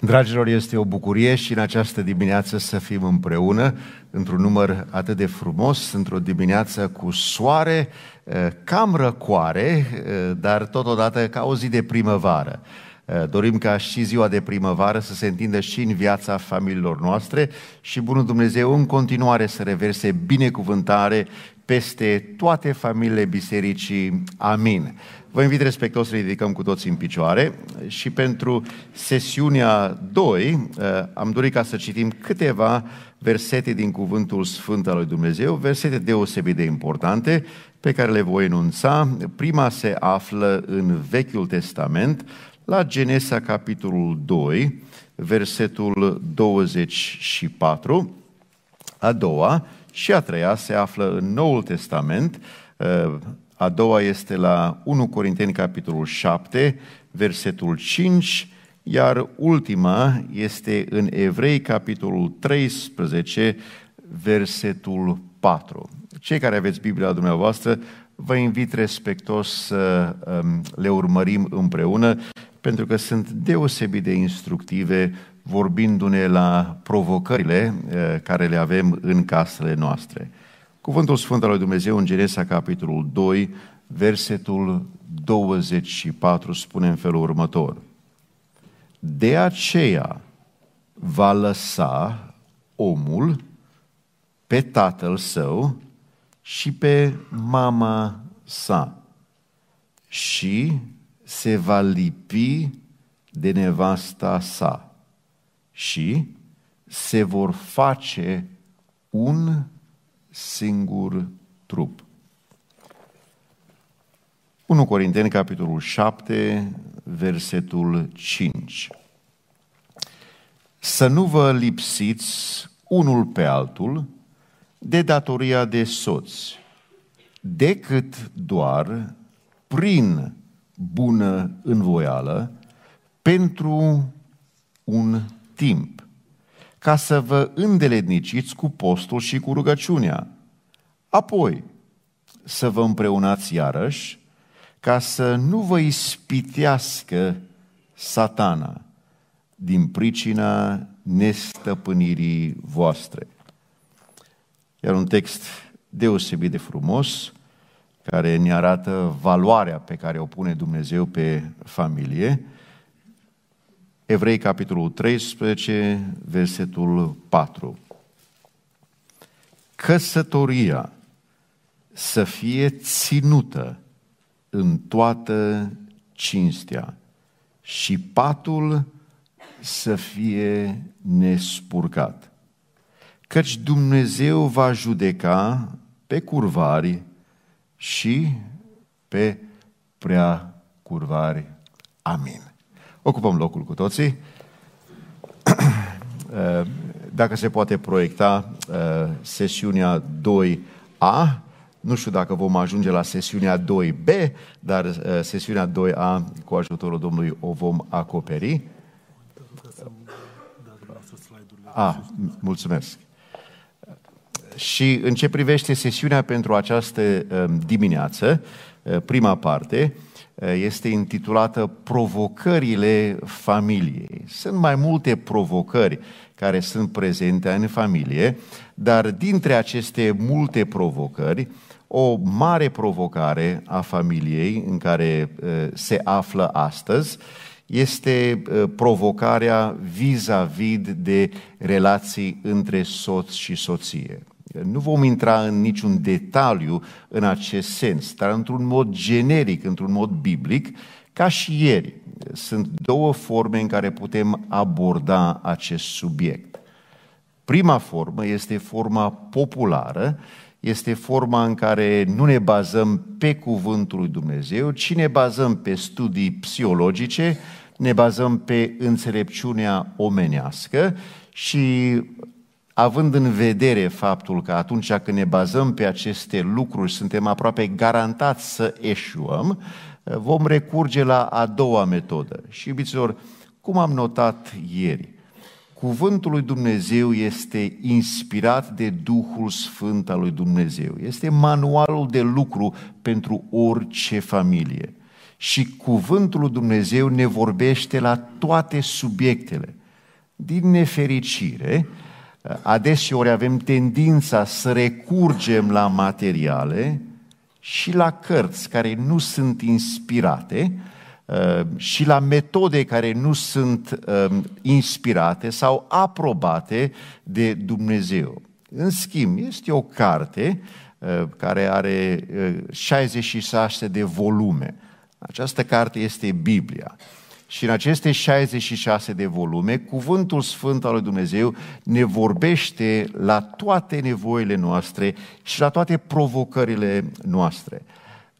Dragilor, este o bucurie și în această dimineață să fim împreună într-un număr atât de frumos, într-o dimineață cu soare, eh, cam răcoare, eh, dar totodată ca o zi de primăvară. Eh, dorim ca și ziua de primăvară să se întindă și în viața familiilor noastre și Bunul Dumnezeu în continuare să reverse binecuvântare peste toate familiile bisericii. Amin. Vă invit respectuos să ridicăm cu toți în picioare și pentru sesiunea 2 uh, am dorit ca să citim câteva versete din Cuvântul Sfânt al lui Dumnezeu, versete deosebit de importante pe care le voi enunța. Prima se află în Vechiul Testament, la Genesa capitolul 2, versetul 24. A doua și a treia se află în Noul Testament, uh, a doua este la 1 Corinteni, capitolul 7, versetul 5, iar ultima este în Evrei, capitolul 13, versetul 4. Cei care aveți Biblia dumneavoastră, vă invit respectos să um, le urmărim împreună, pentru că sunt deosebit de instructive vorbindu-ne la provocările eh, care le avem în casele noastre. Cuvântul Sfânt al lui Dumnezeu în Genesa, capitolul 2, versetul 24, spune în felul următor. De aceea va lăsa omul pe tatăl său și pe mama sa și se va lipi de nevasta sa și se vor face un singur trup. 1 Corinteni, capitolul 7, versetul 5. Să nu vă lipsiți unul pe altul de datoria de soț, decât doar prin bună învoială pentru un timp ca să vă îndeledniciți cu postul și cu rugăciunea. Apoi, să vă împreunați iarăși ca să nu vă ispitească satana din pricina nestăpânirii voastre. Iar un text deosebit de frumos, care ne arată valoarea pe care o pune Dumnezeu pe familie, Evrei, capitolul 13, versetul 4. Căsătoria să fie ținută în toată cinstea și patul să fie nespurcat. Căci Dumnezeu va judeca pe curvari și pe prea curvari. Amin. Ocupăm locul cu toții. Eh, dacă se poate proiecta eh, sesiunea 2A, nu știu dacă vom ajunge la sesiunea 2B, dar eh, sesiunea 2A cu ajutorul Domnului o vom acoperi. A, mulțumesc. Și în ce privește sesiunea pentru această dimineață, prima parte, Eh, este intitulată Provocările familiei. Sunt mai multe provocări care sunt prezente în familie, dar dintre aceste multe provocări, o mare provocare a familiei în care eh, se află astăzi este eh, provocarea vis-a-vis de relații între soț și soție. Nu vom intra în niciun detaliu în acest sens, dar într-un mod generic, într-un mod biblic, ca și ieri, sunt două forme în care putem aborda acest subiect. Prima formă este forma populară, este forma în care nu ne bazăm pe cuvântul lui Dumnezeu, ci ne bazăm pe studii psihologice, ne bazăm pe înțelepciunea omenească și având în vedere faptul că atunci când ne bazăm pe aceste lucruri, suntem aproape garantați să eșuăm, vom recurge la a doua metodă. Și, iubiților, cum am notat ieri, Cuvântul lui Dumnezeu este inspirat de Duhul Sfânt al lui Dumnezeu. Este manualul de lucru pentru orice familie. Și cuvântul lui Dumnezeu ne vorbește la toate subiectele. Din nefericire, adeseori avem tendința să recurgem la materiale și la cărți care nu sunt inspirate uh, și la metode care nu sunt uh, inspirate sau aprobate de Dumnezeu. În schimb, este o carte uh, care are 66 de volume. Această carte este Biblia. Și în aceste 66 de volume, Cuvântul Sfânt al lui Dumnezeu ne vorbește la toate nevoile noastre și la toate provocările noastre.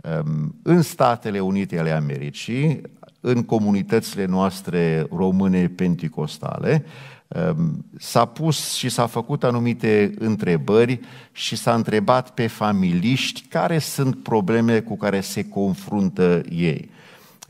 Ehm, în Statele Unite ale Americii, în comunitățile noastre române penticostale, ehm, s-a pus și s-a făcut anumite întrebări și s-a întrebat pe familiști care sunt problemele cu care se confruntă ei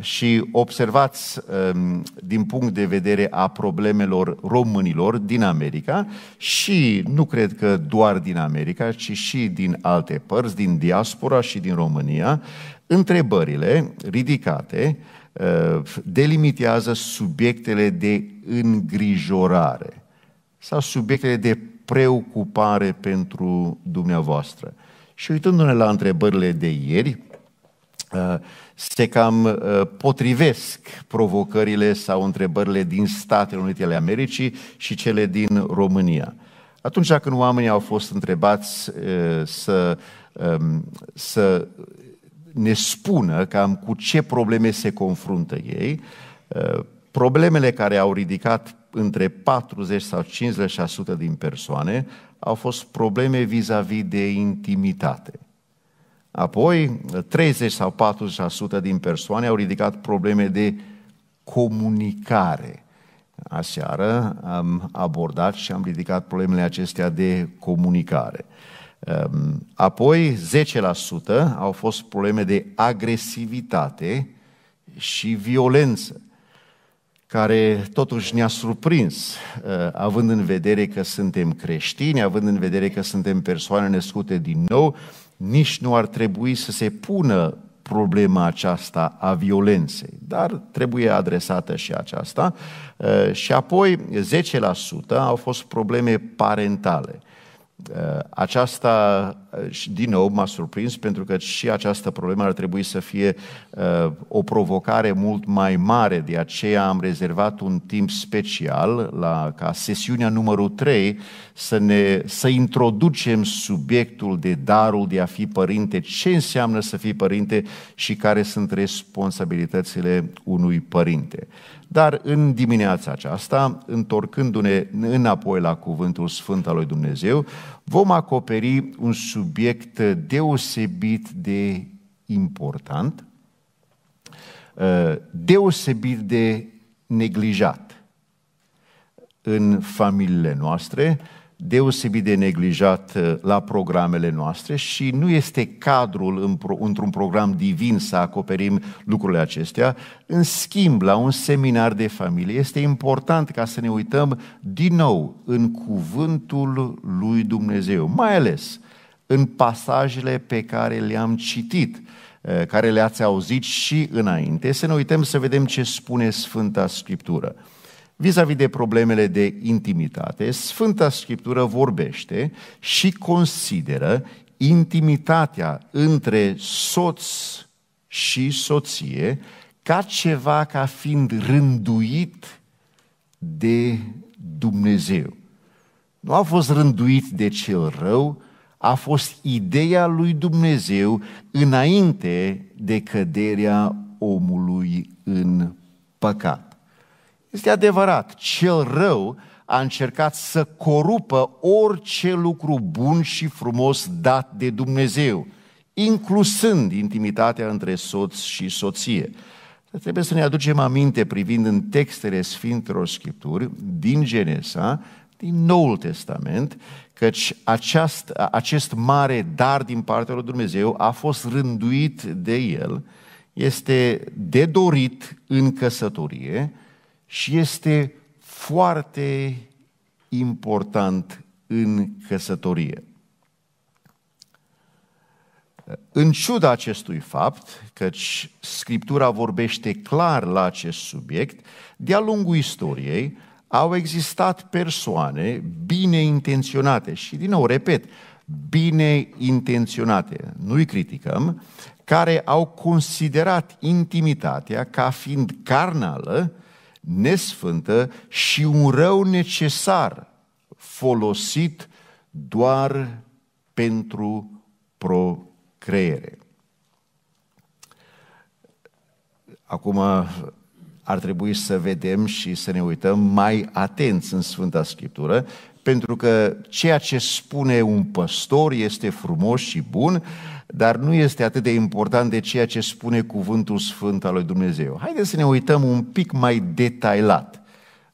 și observați ehm, din punct de vedere a problemelor românilor din America și nu cred că doar din America, ci și din alte părți, din diaspora și din România, întrebările ridicate ehm, delimitează subiectele de îngrijorare sau subiectele de preocupare pentru dumneavoastră. Și uitându-ne la întrebările de ieri, ehm, se cam uh, potrivesc provocările sau întrebările din Statele Unite ale Americii și cele din România. Atunci când oamenii au fost întrebați uh, să, um, să ne spună cam cu ce probleme se confruntă ei, uh, problemele care au ridicat între 40 sau 50% din persoane au fost probleme vis-a-vis de intimitate – Apoi, 30 sau 40% din persoane au ridicat probleme de comunicare. Aseară am abordat și am ridicat problemele acestea de comunicare. Ehm, apoi, 10% au fost probleme de agresivitate și violență, care totuși ne-a surprins, eh, având în vedere că suntem creștini, având în vedere că suntem persoane născute din nou, nici nu ar trebui să se pună problema aceasta a violenței, dar trebuie adresată și aceasta. Și apoi 10% au fost probleme parentale. Aceasta Uh, și din nou m-a surprins pentru că și această problemă ar trebui să fie uh, o provocare mult mai mare, de aceea am rezervat un timp special la, ca sesiunea numărul 3 să, ne, să introducem subiectul de darul de a fi părinte, ce înseamnă să fii părinte și care sunt responsabilitățile unui părinte. Dar în dimineața aceasta, întorcându-ne înapoi la Cuvântul Sfânt al lui Dumnezeu, vom acoperi un subiect subiect deosebit de important, uh, deosebit de neglijat în familiile noastre, deosebit de neglijat uh, la programele noastre și nu este cadrul într-un program divin să acoperim lucrurile acestea. În schimb, la un seminar de familie este important ca să ne uităm din nou în cuvântul lui Dumnezeu, mai ales în pasajele pe care le-am citit, eh, care le-ați auzit și înainte, să ne uităm să vedem ce spune Sfânta Scriptură. Vis-a-vis de problemele de intimitate, Sfânta Scriptură vorbește și consideră intimitatea între soț și soție ca ceva ca fiind rânduit de Dumnezeu. Nu a fost rânduit de cel rău, a fost ideea lui Dumnezeu înainte de căderea omului în păcat. Este adevărat, cel rău a încercat să corupă orice lucru bun și frumos dat de Dumnezeu, inclusând intimitatea între soț și soție. Trebuie să ne aducem aminte privind în textele Sfintelor Scripturi din Genesa din Noul Testament, căci aceast, acest mare dar din partea lui Dumnezeu a fost rânduit de el, este de dorit în căsătorie și este foarte important în căsătorie. În ciuda acestui fapt, căci Scriptura vorbește clar la acest subiect, de-a lungul istoriei, au existat persoane bine intenționate și din nou repet, bine intenționate, nu-i criticăm, care au considerat intimitatea ca fiind carnală, nesfântă și un rău necesar folosit doar pentru procreere. Acum ar trebui să vedem și să ne uităm mai atenți în Sfânta Scriptură, pentru că ceea ce spune un păstor este frumos și bun, dar nu este atât de important de ceea ce spune cuvântul sfânt al lui Dumnezeu. Haideți să ne uităm un pic mai detailat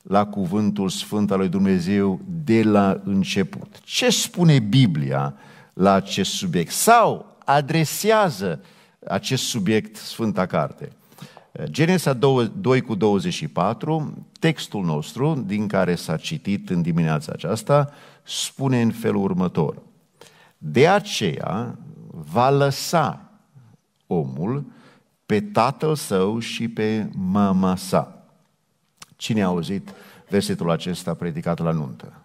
la cuvântul sfânt al lui Dumnezeu de la început. Ce spune Biblia la acest subiect? Sau adresează acest subiect Sfânta Carte? Genesa 2 cu 24, textul nostru din care s-a citit în dimineața aceasta, spune în felul următor. De aceea va lăsa omul pe tatăl său și pe mama sa. Cine a auzit versetul acesta predicat la nuntă?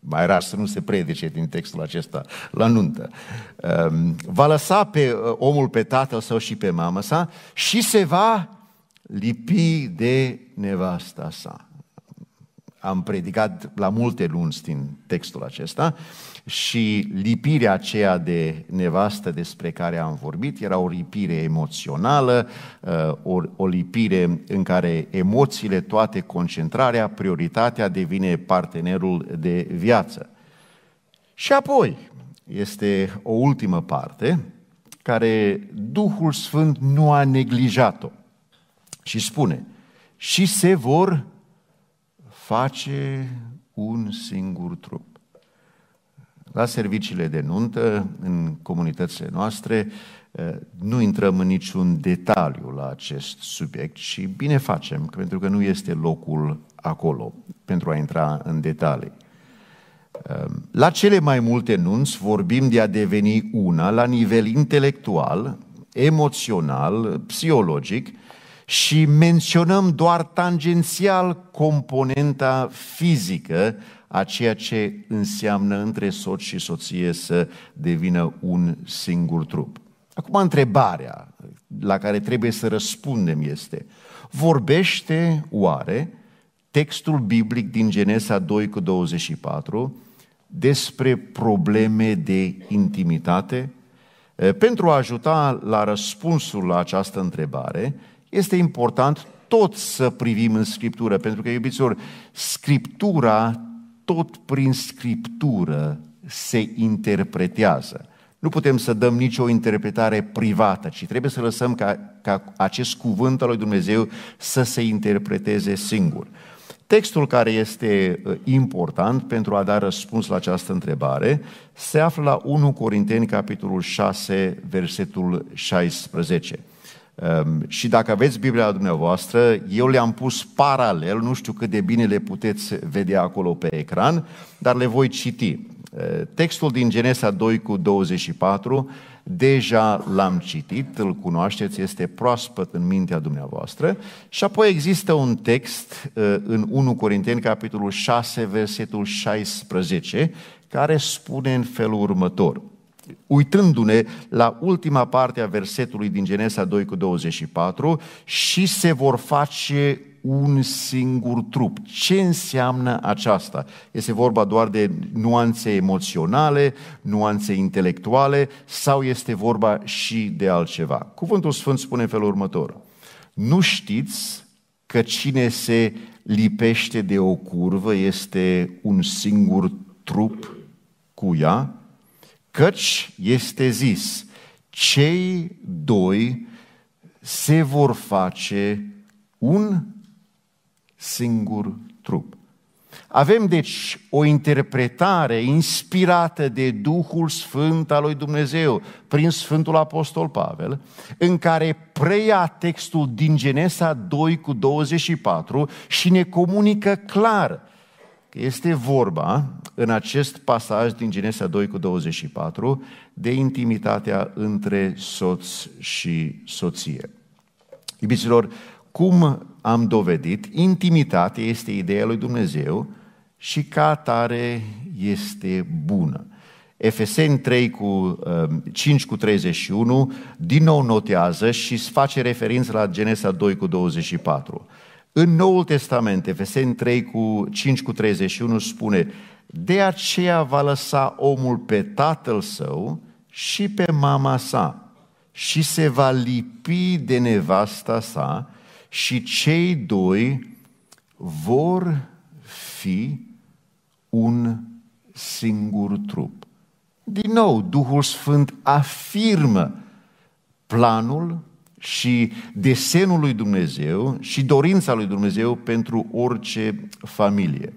mai rar să nu se predice din textul acesta la nuntă. Ehm, va lăsa pe uh, omul pe tatăl său și pe mama sa și se va lipi de nevasta sa am predicat la multe luni din textul acesta și lipirea aceea de nevastă despre care am vorbit era o lipire emoțională, uh, o, o lipire în care emoțiile toate, concentrarea, prioritatea devine partenerul de viață. Și apoi este o ultimă parte care Duhul Sfânt nu a neglijat-o și spune și se vor face un singur trup. La serviciile de nuntă, în comunitățile noastre, eh, nu intrăm în niciun detaliu la acest subiect și bine facem, pentru că nu este locul acolo pentru a intra în detalii. Ehm, la cele mai multe nunți vorbim de a deveni una la nivel intelectual, emoțional, psihologic și menționăm doar tangențial componenta fizică a ceea ce înseamnă între soț și soție să devină un singur trup. Acum întrebarea la care trebuie să răspundem este, vorbește oare textul biblic din Genesa 2 cu 24 despre probleme de intimitate? Pentru a ajuta la răspunsul la această întrebare, este important tot să privim în Scriptură, pentru că, iubiților, Scriptura, tot prin Scriptură se interpretează. Nu putem să dăm nicio interpretare privată, ci trebuie să lăsăm ca, ca acest cuvânt al lui Dumnezeu să se interpreteze singur. Textul care este uh, important pentru a da răspuns la această întrebare se află la 1 Corinteni, capitolul 6, versetul 16. Ehm, și dacă aveți Biblia dumneavoastră, eu le-am pus paralel, nu știu cât de bine le puteți vedea acolo pe ecran, dar le voi citi. Ehm, textul din Genesa 2 cu 24, deja l-am citit, îl cunoașteți, este proaspăt în mintea dumneavoastră. Și apoi există un text ehm, în 1 Corinteni, capitolul 6, versetul 16, care spune în felul următor – uitându-ne la ultima parte a versetului din Genesa 2 cu 24 și se vor face un singur trup. Ce înseamnă aceasta? Este vorba doar de nuanțe emoționale, nuanțe intelectuale sau este vorba și de altceva? Cuvântul Sfânt spune în felul următor. Nu știți că cine se lipește de o curvă este un singur trup cu ea? Căci este zis, cei doi se vor face un singur trup. Avem deci o interpretare inspirată de Duhul Sfânt al lui Dumnezeu prin Sfântul Apostol Pavel, în care preia textul din Genesa 2 cu 24 și ne comunică clar este vorba, în acest pasaj din Genesia 2 cu 24, de intimitatea între soț și soție. Iubiților, cum am dovedit, intimitatea este ideea lui Dumnezeu și ca atare este bună. Efeseni 3 cu 5 um, cu 31 din nou notează și face referință la Genesa 2 cu 24. În Noul Testament, Efeseni 3 cu 5 cu 31 spune De aceea va lăsa omul pe tatăl său și pe mama sa și se va lipi de nevasta sa și cei doi vor fi un singur trup. Din nou, Duhul Sfânt afirmă planul, și desenul lui Dumnezeu și dorința lui Dumnezeu pentru orice familie.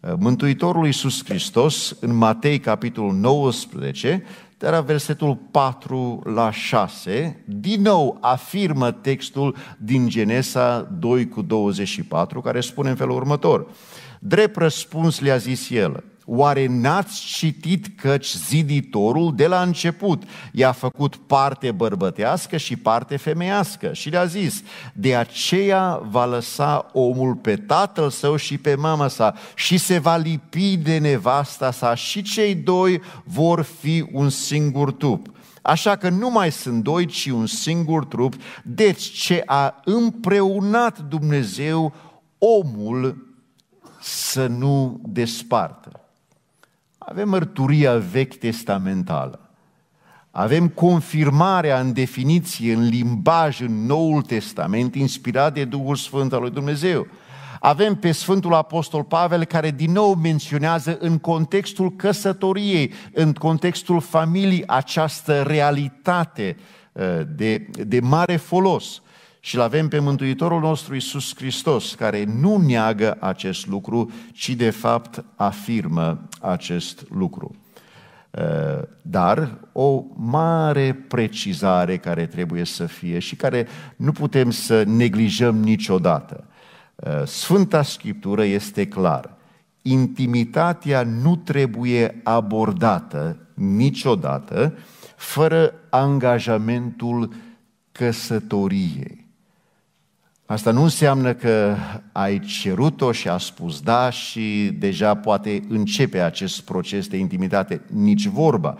Uh, Mântuitorul Iisus Hristos, în Matei, capitolul 19, de la versetul 4 la 6, din nou afirmă textul din Genesa 2 cu 24, care spune în felul următor. Drept răspuns le-a zis el, Oare n-ați citit căci ziditorul de la început i-a făcut parte bărbătească și parte femeiască și le-a zis, de aceea va lăsa omul pe tatăl său și pe mama sa și se va lipi de nevasta sa și cei doi vor fi un singur trup. Așa că nu mai sunt doi, ci un singur trup. Deci ce a împreunat Dumnezeu, omul să nu despartă. Avem mărturia vechi testamentală. Avem confirmarea în definiție, în limbaj, în Noul Testament, inspirat de Duhul Sfânt al lui Dumnezeu. Avem pe Sfântul Apostol Pavel care din nou menționează în contextul căsătoriei, în contextul familiei, această realitate eh, de, de mare folos și-L avem pe Mântuitorul nostru Isus Hristos, care nu neagă acest lucru, ci de fapt afirmă acest lucru. Eh, dar o mare precizare care trebuie să fie și care nu putem să neglijăm niciodată. Eh, Sfânta Scriptură este clară. Intimitatea nu trebuie abordată niciodată fără angajamentul căsătoriei. Asta nu înseamnă că ai cerut-o și a spus da și deja poate începe acest proces de intimitate. Nici vorba.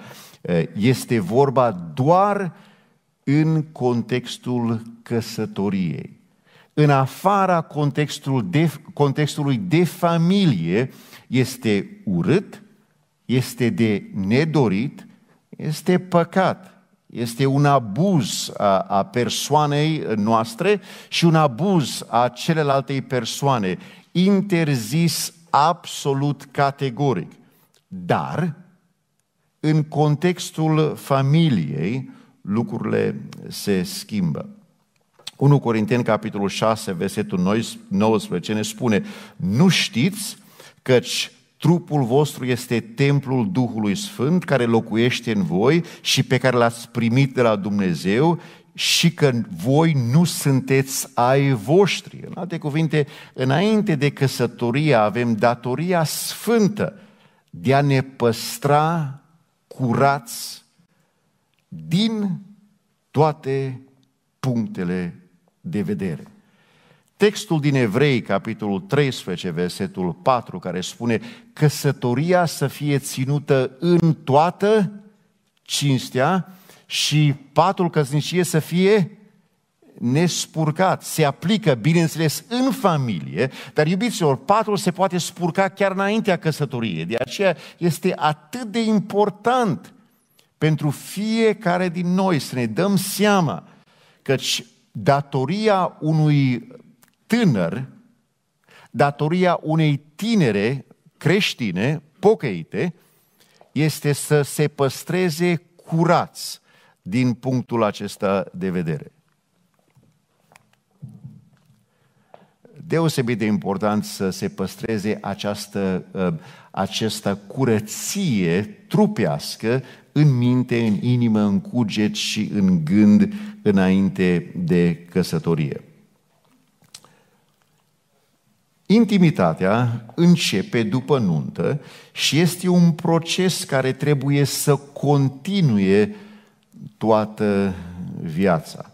Este vorba doar în contextul căsătoriei. În afara contextul de, contextului de familie este urât, este de nedorit, este păcat. Este un abuz a, a persoanei noastre și un abuz a celelalte persoane. Interzis absolut categoric. Dar, în contextul familiei, lucrurile se schimbă. 1 Corinteni, capitolul 6, versetul 19, ne spune, nu știți căci Trupul vostru este templul Duhului Sfânt care locuiește în voi și pe care l-ați primit de la Dumnezeu și că voi nu sunteți ai voștri. În alte cuvinte, înainte de căsătorie avem datoria sfântă de a ne păstra curați din toate punctele de vedere textul din Evrei, capitolul 13, versetul 4, care spune căsătoria să fie ținută în toată cinstea și patul căsnicie să fie nespurcat. Se aplică, bineînțeles, în familie, dar, iubiților, patul se poate spurca chiar înaintea căsătoriei. De aceea este atât de important pentru fiecare din noi să ne dăm seama căci datoria unui tânăr datoria unei tinere creștine, pocăite, este să se păstreze curați din punctul acesta de vedere. Deosebit de important să se păstreze această, uh, această curăție trupească în minte, în inimă, în cuget și în gând înainte de căsătorie. Intimitatea începe după nuntă și este un proces care trebuie să continue toată viața.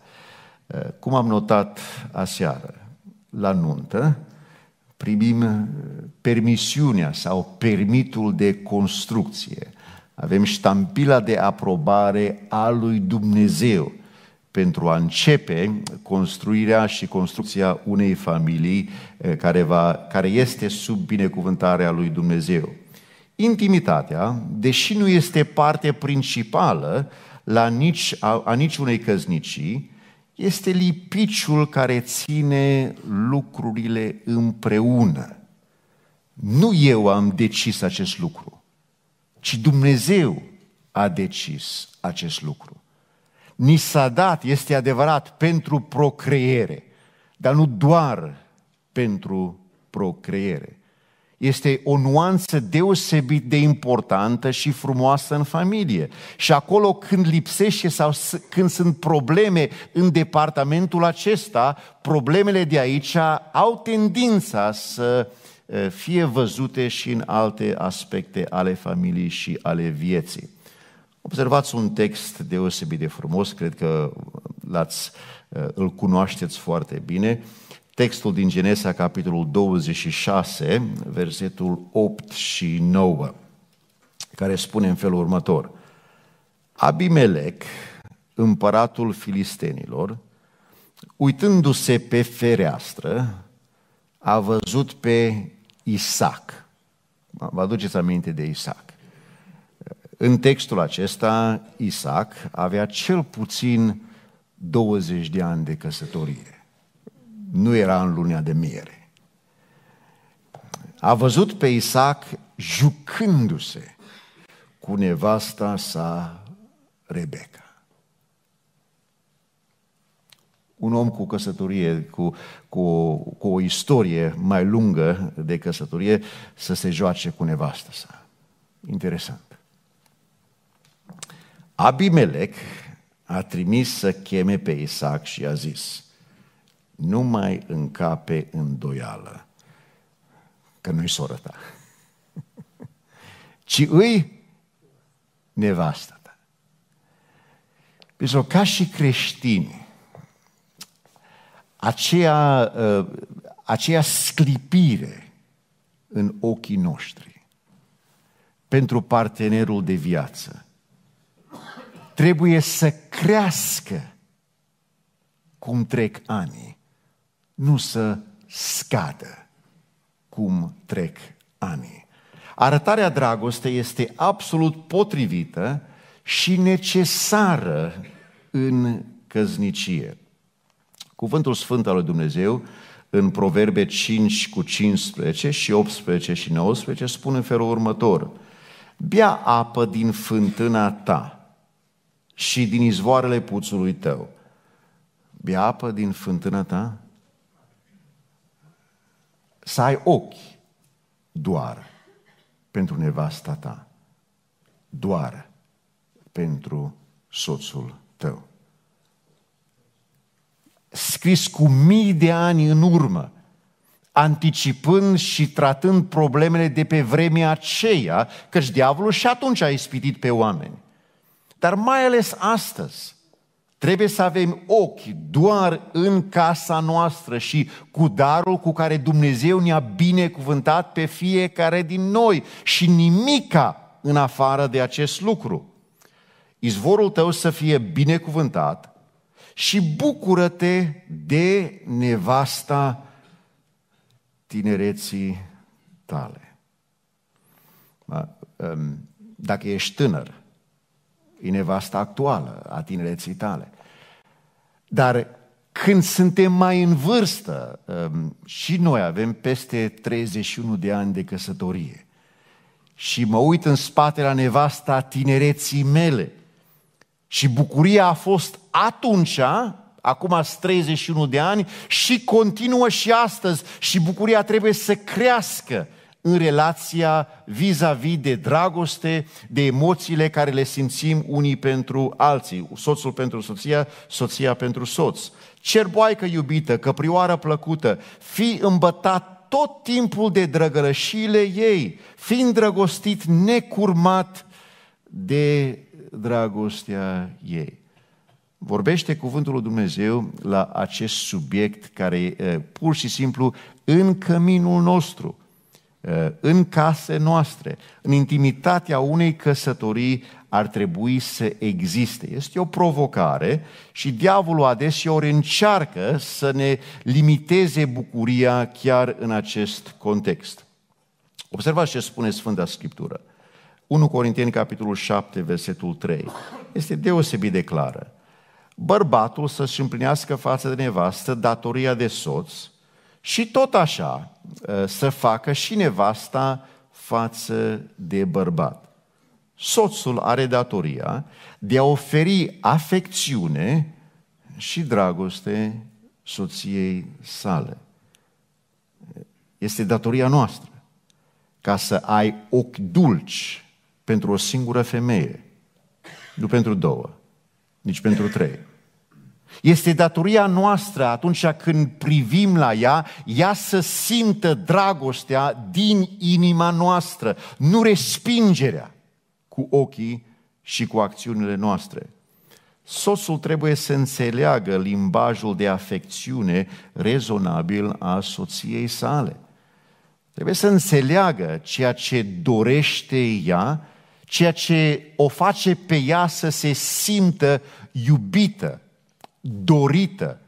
Cum am notat aseară, la nuntă primim permisiunea sau permitul de construcție. Avem ștampila de aprobare a lui Dumnezeu pentru a începe construirea și construcția unei familii eh, care, va, care este sub binecuvântarea lui Dumnezeu. Intimitatea, deși nu este parte principală la nici, a, a unei căznicii, este lipiciul care ține lucrurile împreună. Nu eu am decis acest lucru, ci Dumnezeu a decis acest lucru ni s-a dat, este adevărat, pentru procreere, dar nu doar pentru procreere. Este o nuanță deosebit de importantă și frumoasă în familie. Și acolo când lipsește sau când sunt probleme în departamentul acesta, problemele de aici au tendința să eh, fie văzute și în alte aspecte ale familiei și ale vieții. Observați un text deosebit de frumos, cred că l-ați, uh, îl cunoașteți foarte bine. Textul din Genesa, capitolul 26, versetul 8 și 9, care spune în felul următor. Abimelec, împăratul filistenilor, uitându-se pe fereastră, a văzut pe Isaac. Vă aduceți aminte de Isaac. În textul acesta, Isaac avea cel puțin 20 de ani de căsătorie. Nu era în lunea de miere. A văzut pe Isaac jucându-se cu nevasta sa Rebecca. un om cu căsătorie, cu, cu, cu o istorie mai lungă de căsătorie, să se joace cu Nevasta sa. Interesant. Abimelec a trimis să cheme pe Isaac și a zis, nu mai încape îndoială, că nu-i soră ta, ci îi nevastă ta. ca și creștini, aceea, ă, aceea sclipire în ochii noștri pentru partenerul de viață, trebuie să crească cum trec anii, nu să scadă cum trec anii. Arătarea dragostei este absolut potrivită și necesară în căznicie. Cuvântul Sfânt al lui Dumnezeu în Proverbe 5 cu 15 și 18 și 19 spune în felul următor. Bea apă din fântâna ta, și din izvoarele puțului tău. Bea apă din fântâna ta? Să ai ochi doar pentru nevasta ta, doar pentru soțul tău. Scris cu mii de ani în urmă, anticipând și tratând problemele de pe vremea aceea, căci diavolul și atunci a ispitit pe oameni. Dar mai ales astăzi, trebuie să avem ochi doar în casa noastră și cu darul cu care Dumnezeu ne-a binecuvântat pe fiecare din noi și nimica în afară de acest lucru. Izvorul tău să fie binecuvântat și bucură-te de nevasta tinereții tale. Um, dacă ești tânăr, e nevasta actuală a tinereții tale. Dar când suntem mai în vârstă, um, și noi avem peste 31 de ani de căsătorie, și mă uit în spate la nevasta tinereții mele, și bucuria a fost atunci, acum 31 de ani, și continuă și astăzi, și bucuria trebuie să crească în relația vis-a-vis de dragoste, de emoțiile care le simțim unii pentru alții, soțul pentru soția, soția pentru soț. Cerboaică iubită, căprioară plăcută, fi îmbătat tot timpul de drăgălășiile ei, fiind drăgostit necurmat de dragostea ei. Vorbește cuvântul lui Dumnezeu la acest subiect care e pur și simplu în căminul nostru. Eh, în case noastre, în intimitatea unei căsătorii ar trebui să existe. Este o provocare și diavolul adeseori încearcă să ne limiteze bucuria chiar în acest context. Observați ce spune Sfânta Scriptură. 1 Corinteni, capitolul 7, versetul 3. Este deosebit de clară. Bărbatul să-și împlinească față de nevastă datoria de soț, și tot așa ă, să facă și nevasta față de bărbat. Soțul are datoria de a oferi afecțiune și dragoste soției sale. Este datoria noastră ca să ai ochi dulci pentru o singură femeie, nu pentru două, nici pentru trei. Este datoria noastră atunci când privim la ea, ea să simtă dragostea din inima noastră, nu respingerea cu ochii și cu acțiunile noastre. Sosul trebuie să înțeleagă limbajul de afecțiune rezonabil a soției sale. Trebuie să înțeleagă ceea ce dorește ea, ceea ce o face pe ea să se simtă iubită, dorită,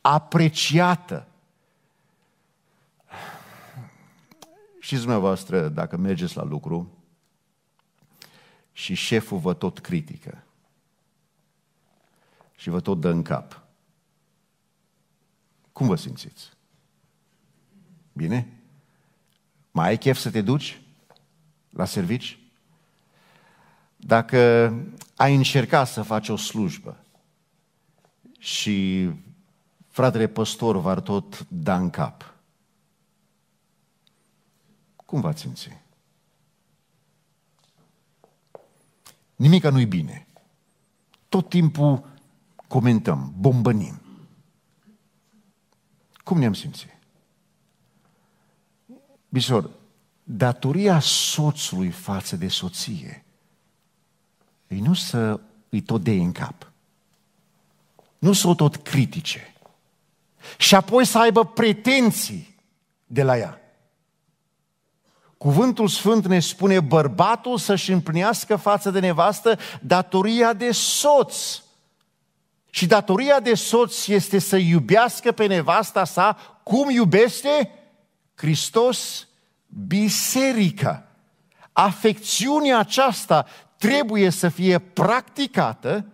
apreciată. Și dumneavoastră, dacă mergeți la lucru și șeful vă tot critică și vă tot dă în cap, cum vă simțiți? Bine? Mai ai chef să te duci la servici? Dacă ai încercat să faci o slujbă și fratele păstor v-ar tot da în cap. Cum v-ați simțit? Nimica nu-i bine. Tot timpul comentăm, bombănim. Cum ne-am simțit? Bisor, datoria soțului față de soție ei nu să îi tot dea în cap nu sunt tot critice. Și apoi să aibă pretenții de la ea. Cuvântul Sfânt ne spune bărbatul să-și împlinească față de nevastă datoria de soț. Și datoria de soț este să iubească pe nevasta sa cum iubește Hristos biserica. Afecțiunea aceasta trebuie să fie practicată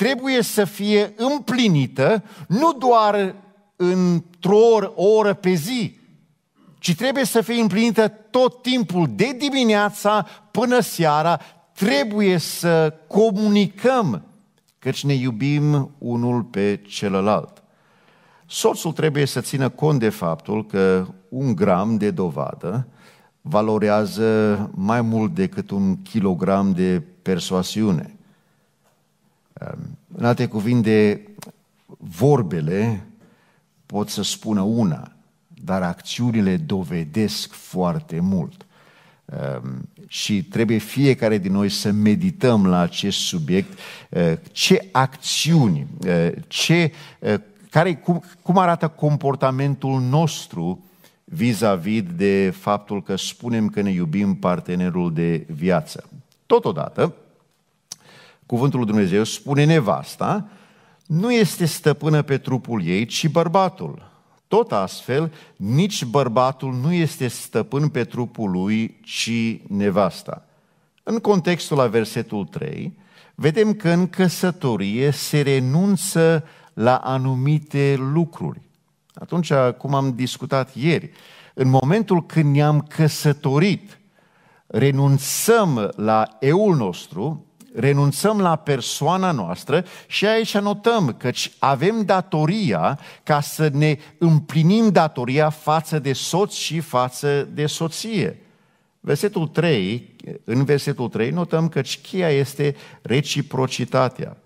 trebuie să fie împlinită nu doar într-o oră, o oră pe zi, ci trebuie să fie împlinită tot timpul, de dimineața până seara, trebuie să comunicăm, căci ne iubim unul pe celălalt. Soțul trebuie să țină cont de faptul că un gram de dovadă valorează mai mult decât un kilogram de persoasiune. Ehm, în alte cuvinte, vorbele pot să spună una, dar acțiunile dovedesc foarte mult. Ehm, și trebuie fiecare din noi să medităm la acest subiect ehm, ce acțiuni, ce, care, cum, cum arată comportamentul nostru vis-a-vis de faptul că spunem că ne iubim partenerul de viață. Totodată, cuvântul lui Dumnezeu spune nevasta, nu este stăpână pe trupul ei, ci bărbatul. Tot astfel, nici bărbatul nu este stăpân pe trupul lui, ci nevasta. În contextul la versetul 3, vedem că în căsătorie se renunță la anumite lucruri. Atunci, cum am discutat ieri, în momentul când ne-am căsătorit, renunțăm la eul nostru, renunțăm la persoana noastră și aici anotăm că avem datoria ca să ne împlinim datoria față de soț și față de soție. Versetul 3, în versetul 3 notăm că cheia este reciprocitatea.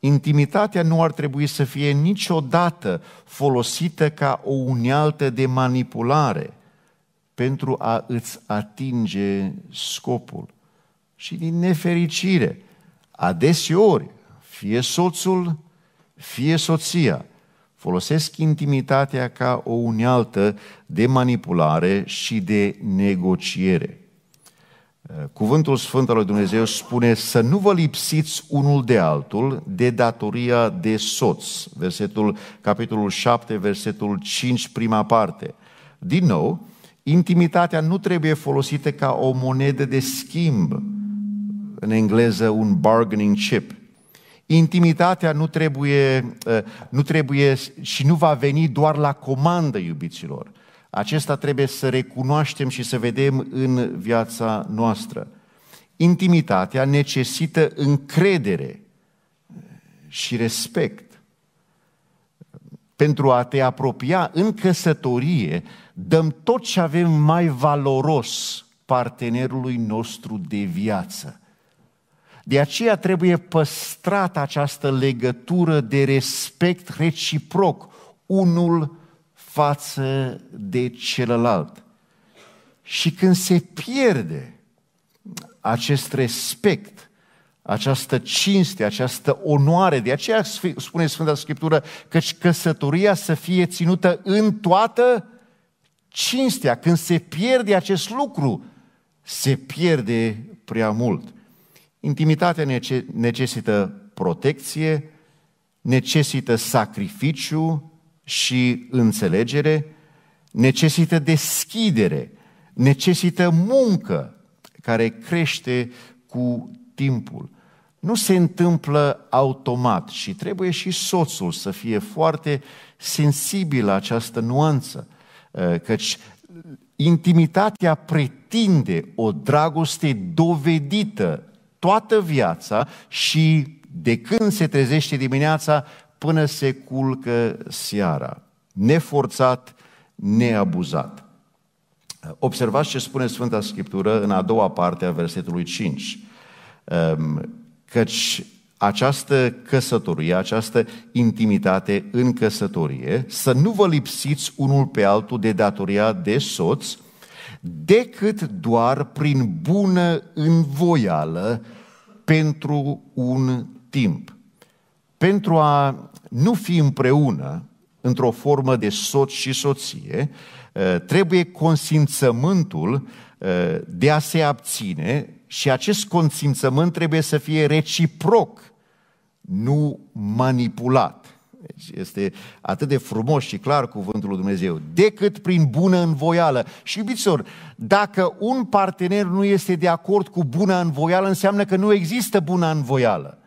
Intimitatea nu ar trebui să fie niciodată folosită ca o unealtă de manipulare pentru a îți atinge scopul și din nefericire, adeseori, fie soțul, fie soția, folosesc intimitatea ca o unealtă de manipulare și de negociere. Cuvântul Sfânt al lui Dumnezeu spune să nu vă lipsiți unul de altul de datoria de soț. Versetul, capitolul 7, versetul 5, prima parte. Din nou, intimitatea nu trebuie folosită ca o monedă de schimb, în engleză un bargaining chip. Intimitatea nu trebuie, uh, nu trebuie și nu va veni doar la comandă, iubiților. Acesta trebuie să recunoaștem și să vedem în viața noastră. Intimitatea necesită încredere și respect. Pentru a te apropia în căsătorie, dăm tot ce avem mai valoros partenerului nostru de viață. De aceea trebuie păstrată această legătură de respect reciproc, unul față de celălalt. Și când se pierde acest respect, această cinste, această onoare, de aceea spune Sfânta Scriptură că căsătoria să fie ținută în toată cinstea. Când se pierde acest lucru, se pierde prea mult. Intimitatea necesită protecție, necesită sacrificiu și înțelegere, necesită deschidere, necesită muncă care crește cu timpul. Nu se întâmplă automat și trebuie și soțul să fie foarte sensibil la această nuanță, ă, căci intimitatea pretinde o dragoste dovedită toată viața și de când se trezește dimineața până se culcă seara. Neforțat, neabuzat. Observați ce spune Sfânta Scriptură în a doua parte a versetului 5. Ehm, căci această căsătorie, această intimitate în căsătorie, să nu vă lipsiți unul pe altul de datoria de soț, decât doar prin bună învoială pentru un timp. Pentru a nu fi împreună într-o formă de soț și soție, ă, trebuie consimțământul ă, de a se abține și acest consimțământ trebuie să fie reciproc, nu manipulat. Deci este atât de frumos și clar cuvântul lui Dumnezeu, decât prin bună învoială. Și iubiților, dacă un partener nu este de acord cu bună învoială, înseamnă că nu există bună învoială.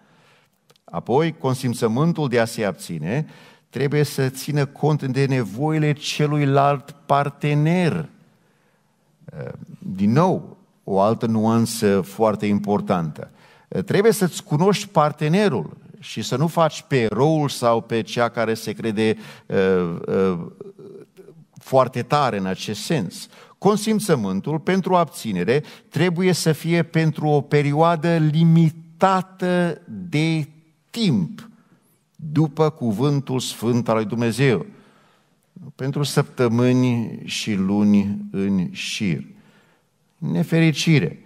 Apoi, consimțământul de a se abține trebuie să țină cont de nevoile celuilalt partener. Eh, din nou, o altă nuanță foarte importantă. Eh, trebuie să-ți cunoști partenerul și să nu faci pe eroul sau pe cea care se crede uh, uh, foarte tare în acest sens. Consimțământul pentru abținere trebuie să fie pentru o perioadă limitată de timp, după cuvântul sfânt al lui Dumnezeu, pentru săptămâni și luni în șir. Nefericire,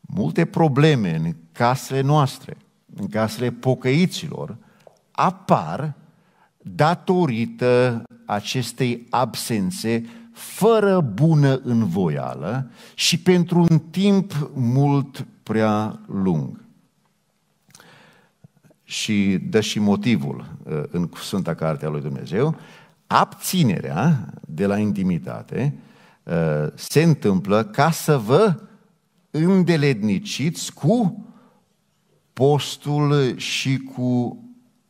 multe probleme în casele noastre – în casele pocăiților, apar datorită acestei absențe fără bună învoială și pentru un timp mult prea lung. Și dă și motivul uh, în Sfânta Carte a lui Dumnezeu, abținerea de la intimitate uh, se întâmplă ca să vă îndeledniciți cu postul și cu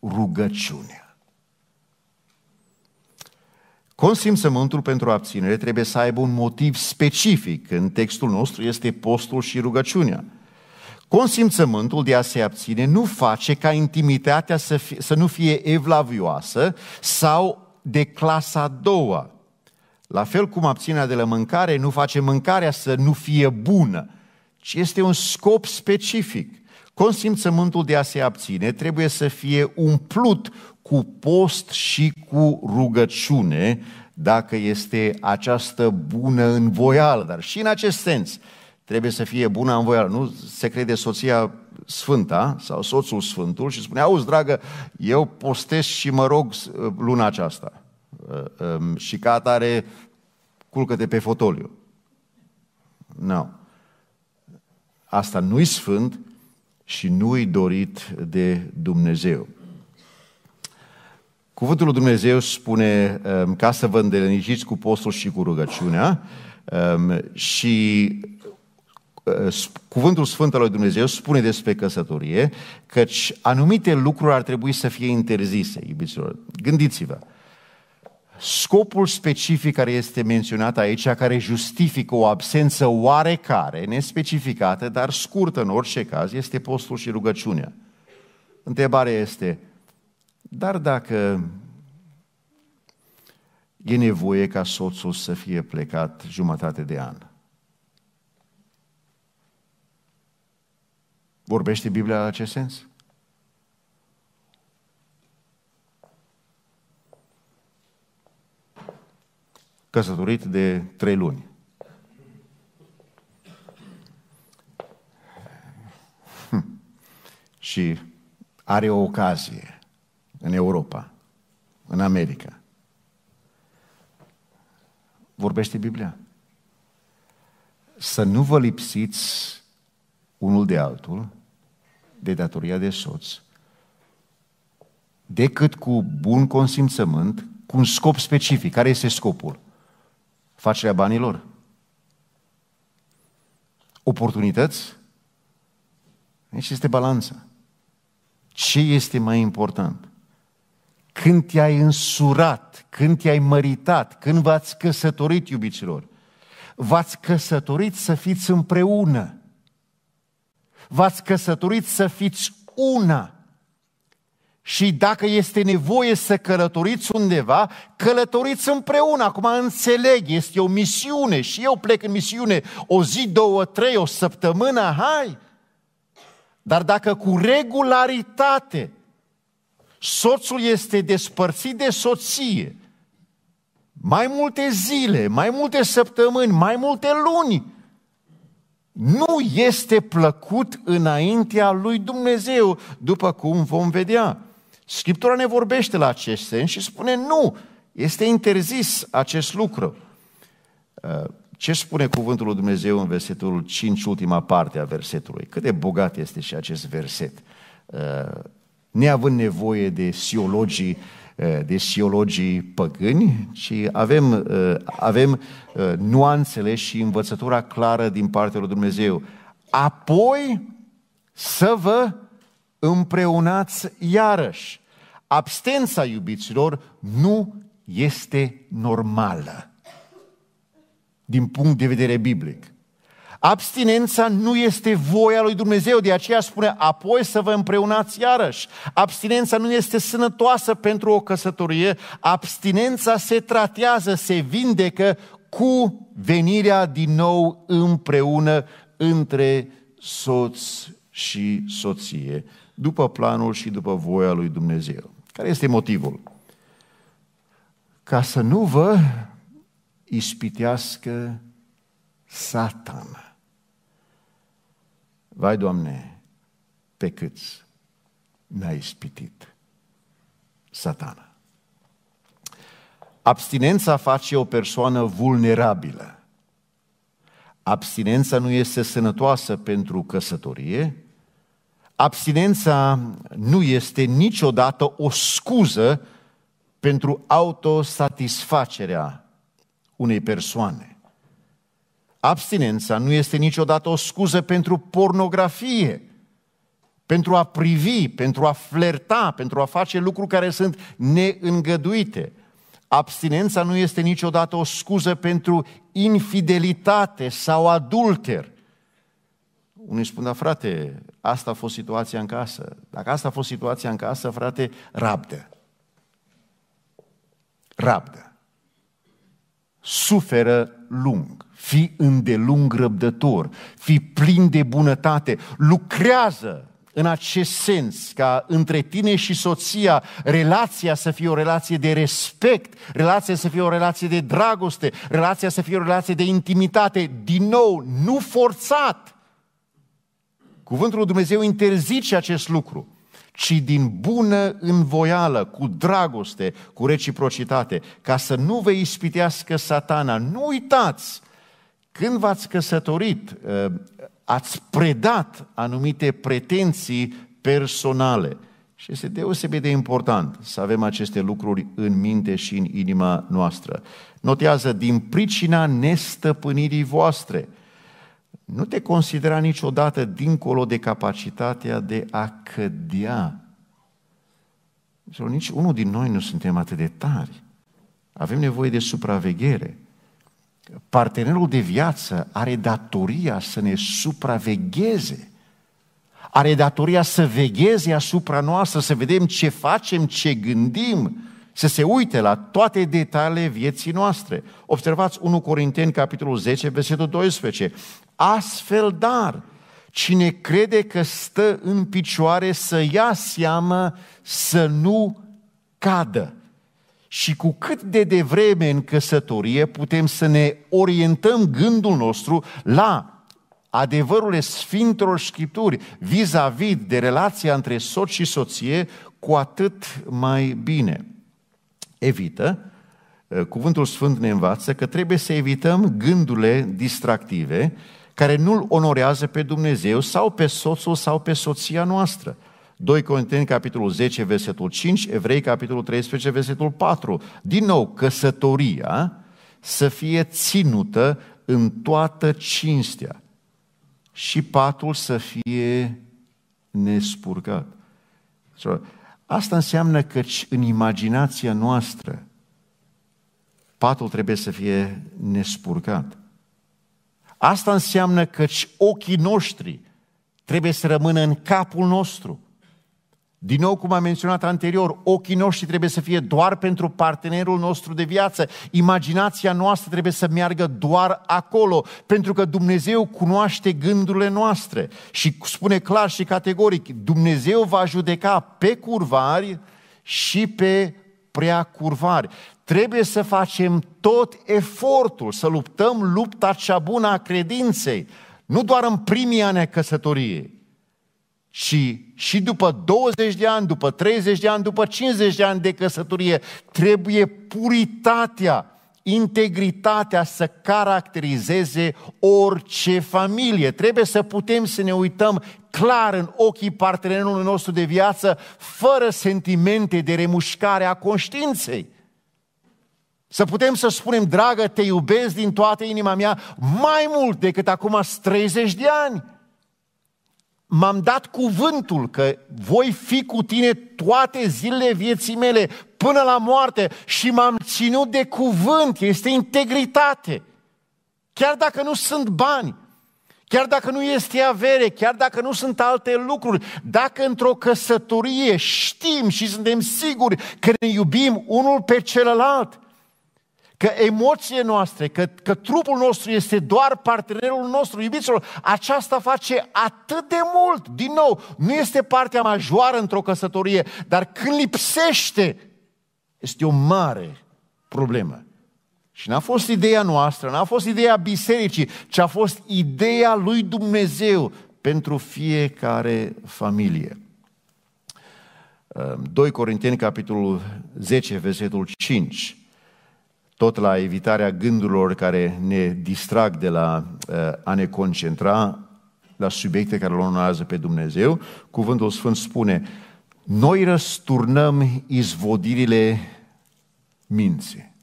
rugăciunea. Consimțământul pentru abținere trebuie să aibă un motiv specific. În textul nostru este postul și rugăciunea. Consimțământul de a se abține nu face ca intimitatea să, fie, să nu fie evlavioasă sau de clasa a doua. La fel cum abținerea de la mâncare nu face mâncarea să nu fie bună, ci este un scop specific. Consimțământul de a se abține trebuie să fie umplut cu post și cu rugăciune, dacă este această bună învoială. Dar și în acest sens trebuie să fie bună învoială. Nu se crede soția sfânta sau soțul sfântul și spune, auzi, dragă, eu postez și mă rog uh, luna aceasta. Uh, um, și ca atare, culcă-te pe fotoliu. Nu. No. Asta nu-i sfânt, și nu-i dorit de Dumnezeu. Cuvântul lui Dumnezeu spune um, ca să vă îndeleniciți cu postul și cu rugăciunea um, și uh, Cuvântul Sfânt al lui Dumnezeu spune despre căsătorie căci anumite lucruri ar trebui să fie interzise, iubiților. Gândiți-vă, Scopul specific care este menționat aici, care justifică o absență oarecare, nespecificată, dar scurtă în orice caz, este postul și rugăciunea. Întrebarea este, dar dacă e nevoie ca soțul să fie plecat jumătate de an? Vorbește Biblia în acest sens? căsătorit de trei luni. Hm. Și are o ocazie în Europa, în America. Vorbește Biblia. Să nu vă lipsiți unul de altul, de datoria de soț, decât cu bun consimțământ, cu un scop specific. Care este scopul? facerea banilor? Oportunități? Aici deci este balanța. Ce este mai important? Când te-ai însurat, când te-ai măritat, când v-ați căsătorit, iubiților, v-ați căsătorit să fiți împreună. V-ați căsătorit să fiți una și dacă este nevoie să călătoriți undeva, călătoriți împreună. Acum înțeleg, este o misiune și eu plec în misiune o zi, două, trei, o săptămână, hai! Dar dacă cu regularitate soțul este despărțit de soție, mai multe zile, mai multe săptămâni, mai multe luni, nu este plăcut înaintea lui Dumnezeu, după cum vom vedea. Scriptura ne vorbește la acest sens și spune nu, este interzis acest lucru. Uh, ce spune cuvântul lui Dumnezeu în versetul 5, ultima parte a versetului? Cât de bogat este și acest verset. Uh, neavând nevoie de siologii, uh, de siologii păgâni, ci avem, avem nuanțele și învățătura clară din partea lui Dumnezeu. Apoi să vă împreunați iarăși. Abstența, iubiților, nu este normală din punct de vedere biblic. Abstinența nu este voia lui Dumnezeu, de aceea spune apoi să vă împreunați iarăși. Abstinența nu este sănătoasă pentru o căsătorie, abstinența se tratează, se vindecă cu venirea din nou împreună între soț și soție după planul și după voia lui Dumnezeu. Care este motivul? Ca să nu vă ispitească Satan. Vai, Doamne, pe câți ne-a ispitit satana. Abstinența face o persoană vulnerabilă. Abstinența nu este sănătoasă pentru căsătorie, Abstinența nu este niciodată o scuză pentru autosatisfacerea unei persoane. Abstinența nu este niciodată o scuză pentru pornografie, pentru a privi, pentru a flerta, pentru a face lucruri care sunt neîngăduite. Abstinența nu este niciodată o scuză pentru infidelitate sau adulter. Unii spun, da frate, asta a fost situația în casă. Dacă asta a fost situația în casă, frate, rabdă. Rabdă. Suferă lung. Fi îndelung răbdător. Fi plin de bunătate. Lucrează în acest sens, ca între tine și soția, relația să fie o relație de respect, relația să fie o relație de dragoste, relația să fie o relație de intimitate, din nou, nu forțat, Cuvântul lui Dumnezeu interzice acest lucru ci din bună învoială, cu dragoste, cu reciprocitate, ca să nu vă ispitească satana. Nu uitați, când v-ați căsătorit, ă, ați predat anumite pretenții personale. Și este deosebit de important să avem aceste lucruri în minte și în inima noastră. Notează, din pricina nestăpânirii voastre – nu te considera niciodată dincolo de capacitatea de a cădea. Sau nici unul din noi nu suntem atât de tari. Avem nevoie de supraveghere. Partenerul de viață are datoria să ne supravegheze. Are datoria să vegheze asupra noastră, să vedem ce facem, ce gândim, să se uite la toate detaliile vieții noastre. Observați 1 Corinteni, capitolul 10, versetul 12. Astfel, dar, cine crede că stă în picioare să ia seamă să nu cadă. Și cu cât de devreme în căsătorie putem să ne orientăm gândul nostru la adevărul Sfintelor Scripturi vis-a-vis de relația între soț și soție, cu atât mai bine evită, uh, Cuvântul Sfânt ne învață că trebuie să evităm gândurile distractive care nu-L onorează pe Dumnezeu sau pe soțul sau pe soția noastră. 2 Corinteni, capitolul 10, versetul 5, Evrei, capitolul 13, versetul 4. Din nou, căsătoria să fie ținută în toată cinstea și patul să fie nespurcat. Asta înseamnă că în imaginația noastră patul trebuie să fie nespurcat. Asta înseamnă că ochii noștri trebuie să rămână în capul nostru. Din nou, cum am menționat anterior, ochii noștri trebuie să fie doar pentru partenerul nostru de viață. Imaginația noastră trebuie să meargă doar acolo, pentru că Dumnezeu cunoaște gândurile noastre și spune clar și categoric, Dumnezeu va judeca pe curvari și pe prea curvari. Trebuie să facem tot efortul, să luptăm lupta cea bună a credinței, nu doar în primii ani a căsătoriei, și, și după 20 de ani, după 30 de ani, după 50 de ani de căsătorie, trebuie puritatea, integritatea să caracterizeze orice familie. Trebuie să putem să ne uităm clar în ochii partenerului nostru de viață, fără sentimente de remușcare a conștiinței. Să putem să spunem, dragă, te iubesc din toată inima mea mai mult decât acum 30 de ani m-am dat cuvântul că voi fi cu tine toate zilele vieții mele până la moarte și m-am ținut de cuvânt, este integritate. Chiar dacă nu sunt bani, chiar dacă nu este avere, chiar dacă nu sunt alte lucruri, dacă într-o căsătorie știm și suntem siguri că ne iubim unul pe celălalt – că emoțiile noastre, că, că trupul nostru este doar partenerul nostru, iubiților, aceasta face atât de mult. Din nou, nu este partea majoră într-o căsătorie, dar când lipsește, este o mare problemă. Și n-a fost ideea noastră, n-a fost ideea bisericii, ci a fost ideea lui Dumnezeu pentru fiecare familie. 2 ehm, Corinteni, capitolul 10, versetul 5 tot la evitarea gândurilor care ne distrag de la eh, a ne concentra la subiecte care îl onorează pe Dumnezeu, cuvântul Sfânt spune, noi răsturnăm izvodirile minții.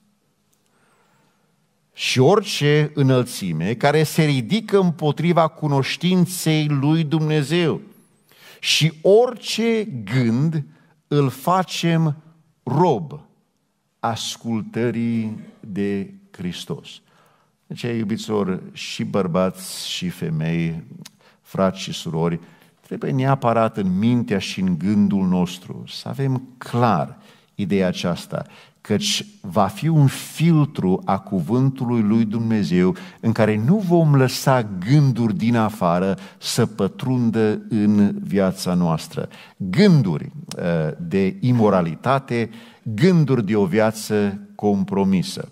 Și orice înălțime care se ridică împotriva cunoștinței lui Dumnezeu și orice gând îl facem rob ascultării de Hristos. Deci, iubiților, și bărbați și femei, frați și surori, trebuie neapărat în mintea și în gândul nostru să avem clar ideea aceasta, căci va fi un filtru a cuvântului lui Dumnezeu în care nu vom lăsa gânduri din afară să pătrundă în viața noastră. Gânduri eh, de imoralitate, gânduri de o viață compromisă.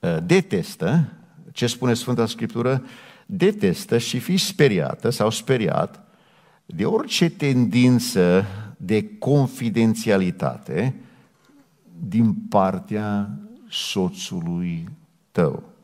Eh, detestă, ce spune Sfânta Scriptură, detestă și fi speriată sau speriat de orice tendință de confidențialitate din partea soțului tău.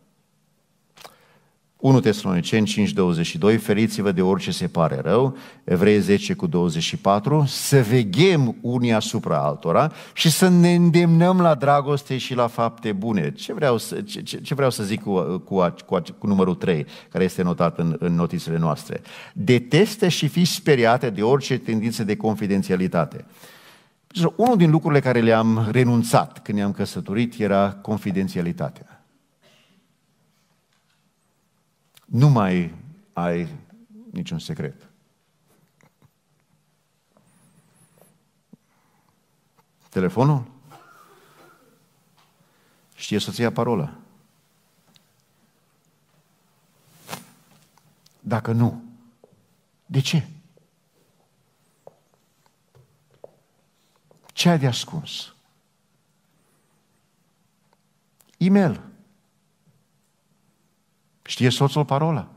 1 Tesaloniceni 5, 22, feriți-vă de orice se pare rău, Evrei 10 cu 24, să veghem unii asupra altora și să ne îndemnăm la dragoste și la fapte bune. Ce vreau să, ce, ce vreau să zic cu, cu, cu, cu numărul 3, care este notat în, în notițele noastre? Deteste și fi speriate de orice tendință de confidențialitate. Deci, unul din lucrurile care le-am renunțat când ne-am căsătorit era confidențialitatea. nu mai ai niciun secret. Telefonul? Știe soția parola. Dacă nu, de ce? Ce ai de ascuns? E-mail. Știe soțul parola.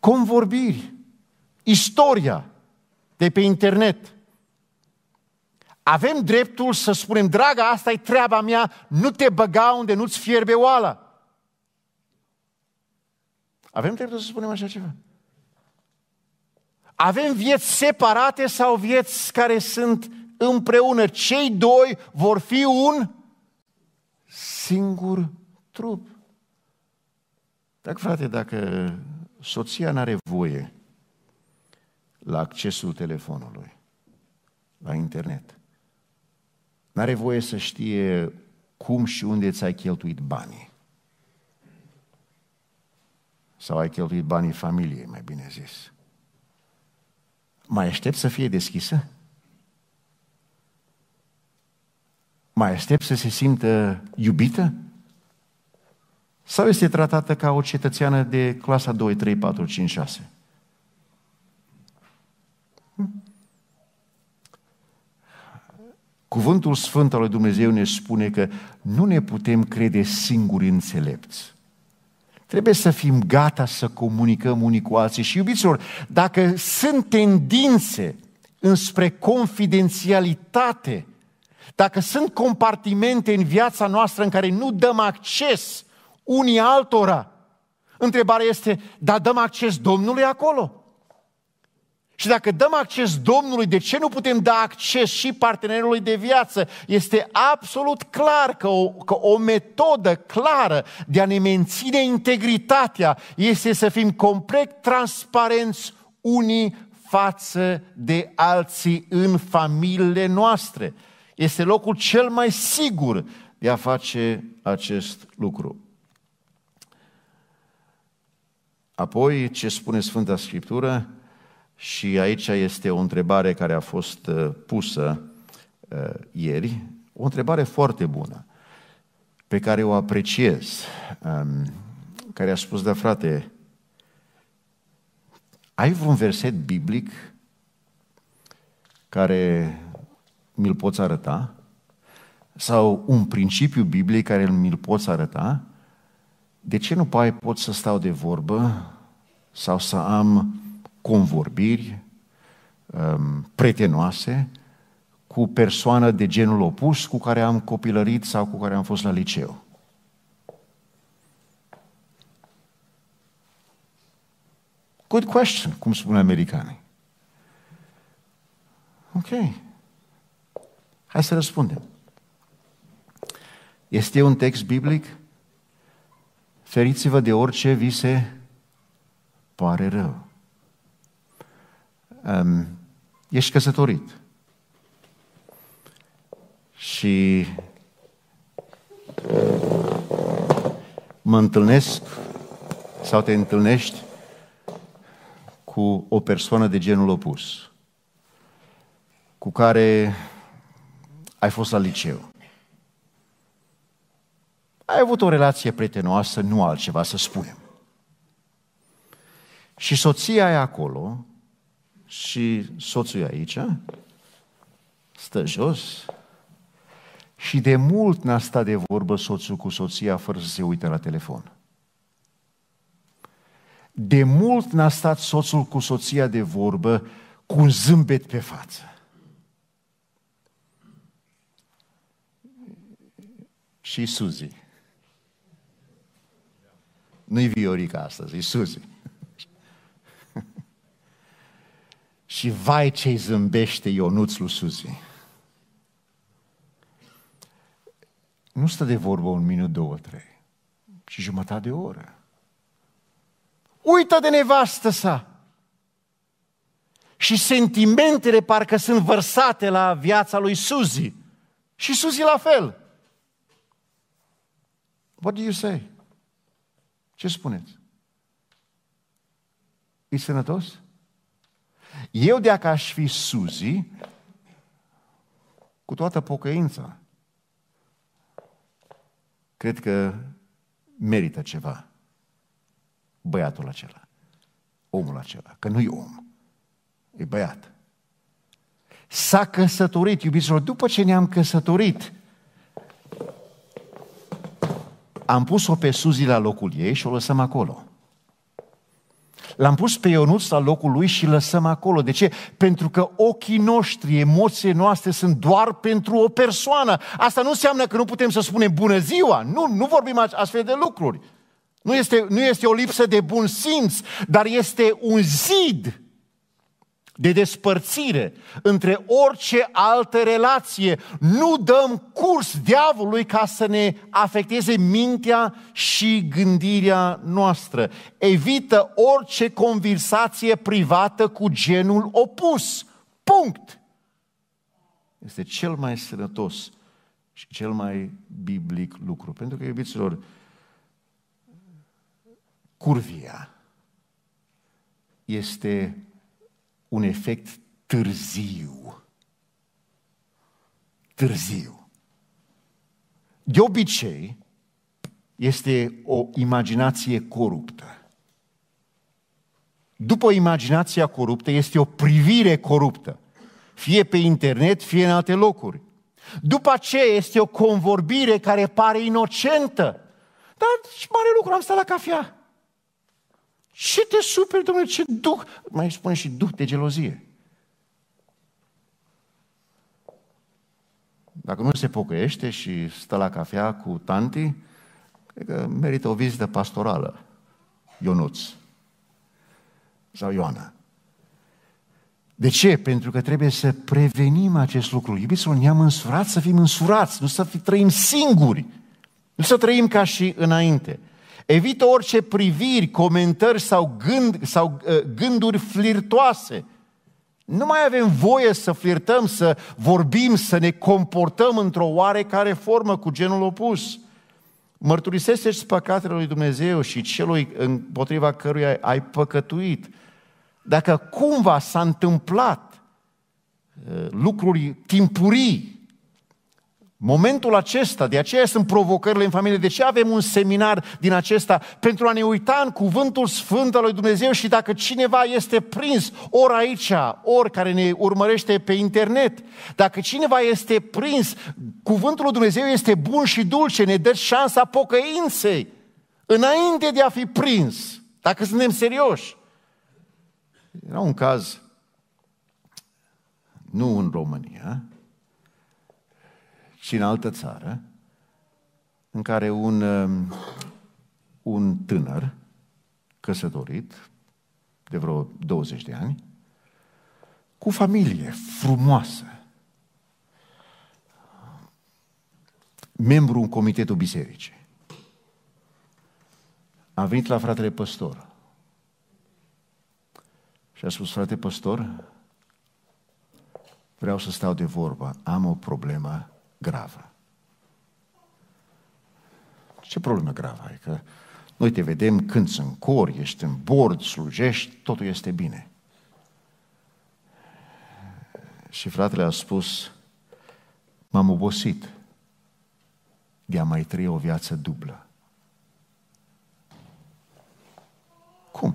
Convorbiri, istoria de pe internet. Avem dreptul să spunem, draga, asta e treaba mea, nu te băga unde nu-ți fierbe oala. Avem dreptul să spunem așa ceva. Avem vieți separate sau vieți care sunt împreună. Cei doi vor fi un singur trup. Dacă, frate, dacă soția nu are voie la accesul telefonului, la internet, nu are voie să știe cum și unde ți-ai cheltuit banii, sau ai cheltuit banii familiei, mai bine zis, mai aștept să fie deschisă? Mai aștept să se simtă iubită? Sau este tratată ca o cetățeană de clasa 2, 3, 4, 5, 6? Cuvântul Sfânt al lui Dumnezeu ne spune că nu ne putem crede singuri înțelepți. Trebuie să fim gata să comunicăm unii cu alții. Și iubiților, dacă sunt tendințe înspre confidențialitate, dacă sunt compartimente în viața noastră în care nu dăm acces unii altora. Întrebarea este, dar dăm acces Domnului acolo? Și dacă dăm acces Domnului, de ce nu putem da acces și partenerului de viață? Este absolut clar că o, că o metodă clară de a ne menține integritatea este să fim complet transparenți unii față de alții în familiile noastre. Este locul cel mai sigur de a face acest lucru. Apoi, ce spune Sfânta Scriptură? Și aici este o întrebare care a fost uh, pusă uh, ieri, o întrebare foarte bună, pe care o apreciez, um, care a spus, da frate, ai un verset biblic care mi-l poți arăta? Sau un principiu biblic care mi-l poți arăta? de ce nu pai pot să stau de vorbă sau să am convorbiri um, pretenoase cu persoană de genul opus cu care am copilărit sau cu care am fost la liceu? Good question, cum spun americanii. Ok. Hai să răspundem. Este un text biblic? Feriți-vă de orice vi se pare rău. Um, ești căsătorit. Și mă întâlnesc sau te întâlnești cu o persoană de genul opus, cu care ai fost la liceu, ai avut o relație prietenoasă, nu altceva să spunem. Și soția e acolo și soțul e aici, stă jos și de mult n-a stat de vorbă soțul cu soția fără să se uite la telefon. De mult n-a stat soțul cu soția de vorbă cu un zâmbet pe față. Și Suzie. Nu-i Viorica astăzi, e Suzy. și vai ce zâmbește Ionuț lui Suzy. Nu stă de vorbă un minut, două, trei, ci jumătate de oră. Uită de nevastă sa! Și sentimentele parcă sunt vărsate la viața lui Suzy. Și Suzy la fel. What do you say? Ce spuneți? E sănătos? Eu dacă aș fi Suzy, cu toată pocăința, cred că merită ceva băiatul acela, omul acela, că nu-i om, e băiat. S-a căsătorit, iubiților, după ce ne-am căsătorit, am pus-o pe Suzi la locul ei și o lăsăm acolo. L-am pus pe Ionuț la locul lui și lăsăm acolo. De ce? Pentru că ochii noștri, emoțiile noastre sunt doar pentru o persoană. Asta nu înseamnă că nu putem să spunem bună ziua. Nu, nu vorbim astfel de lucruri. Nu este, nu este o lipsă de bun simț, dar este un zid de despărțire între orice altă relație. Nu dăm curs diavolului ca să ne afecteze mintea și gândirea noastră. Evită orice conversație privată cu genul opus. Punct. Este cel mai sănătos și cel mai biblic lucru. Pentru că, iubiților, curvia este un efect târziu. Târziu. De obicei, este o imaginație coruptă. După imaginația coruptă este o privire coruptă, fie pe internet, fie în alte locuri. După aceea este o convorbire care pare inocentă. Dar și mare lucru, am stat la cafea. Ce te superi, domnule, ce duh? Mai spune și duh de gelozie. Dacă nu se pocăiește și stă la cafea cu tanti, cred că merită o vizită pastorală. Ionuț sau Ioana. De ce? Pentru că trebuie să prevenim acest lucru. Iubiților, ne-am însurat să fim însurați, nu să fi, trăim singuri, nu să trăim ca și înainte. Evită orice priviri, comentări sau, gând, sau ă, gânduri flirtoase. Nu mai avem voie să flirtăm, să vorbim, să ne comportăm într-o oarecare formă cu genul opus. Mărturisește-ți păcatele lui Dumnezeu și celui împotriva căruia ai păcătuit. Dacă cumva s-a întâmplat ă, lucruri timpurii, Momentul acesta, de aceea sunt provocările în familie, de ce avem un seminar din acesta? Pentru a ne uita în cuvântul sfânt al lui Dumnezeu și dacă cineva este prins, ori aici, ori care ne urmărește pe internet, dacă cineva este prins, cuvântul lui Dumnezeu este bun și dulce, ne dă șansa pocăinței înainte de a fi prins, dacă suntem serioși. Era un caz, nu în România, și în altă țară, în care un, um, un tânăr căsătorit, de vreo 20 de ani, cu familie frumoasă, membru în comitetul bisericii, a venit la fratele păstor și a spus, frate păstor, vreau să stau de vorbă, am o problemă gravă. Ce problemă gravă ai? Că noi te vedem când sunt cor, ești în bord, slujești, totul este bine. Și fratele a spus, m-am obosit de a mai trăi o viață dublă. Cum?